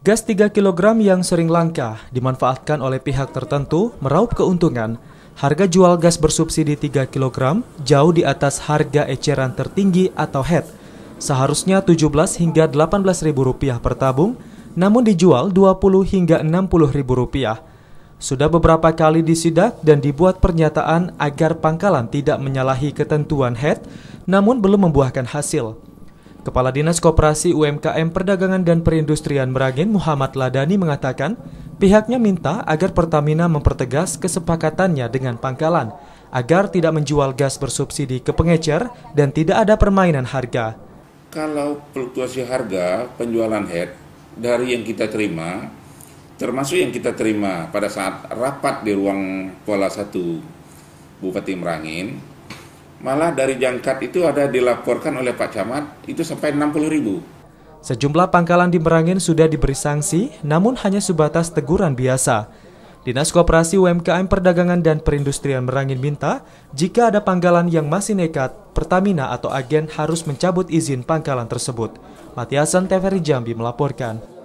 Gas 3 kg yang sering langka dimanfaatkan oleh pihak tertentu meraup keuntungan. Harga jual gas bersubsidi 3 kg jauh di atas harga eceran tertinggi atau head. Seharusnya 17 hingga 18 ribu rupiah per tabung, namun dijual 20 hingga 60 ribu rupiah. Sudah beberapa kali disidak dan dibuat pernyataan agar pangkalan tidak menyalahi ketentuan head, namun belum membuahkan hasil. Kepala Dinas Koperasi UMKM Perdagangan dan Perindustrian Merangin Muhammad Ladani mengatakan, pihaknya minta agar Pertamina mempertegas kesepakatannya dengan pangkalan agar tidak menjual gas bersubsidi ke pengecer dan tidak ada permainan harga. Kalau fluktuasi harga penjualan head dari yang kita terima, termasuk yang kita terima pada saat rapat di ruang pola 1 Bupati Merangin, Malah dari Jangkat itu ada dilaporkan oleh Pak Camat itu sampai 60 ribu. Sejumlah pangkalan di Merangin sudah diberi sanksi, namun hanya sebatas teguran biasa. Dinas Koperasi UMKM Perdagangan dan Perindustrian Merangin minta, jika ada pangkalan yang masih nekat, Pertamina atau agen harus mencabut izin pangkalan tersebut. Matiasan TVRI Jambi melaporkan.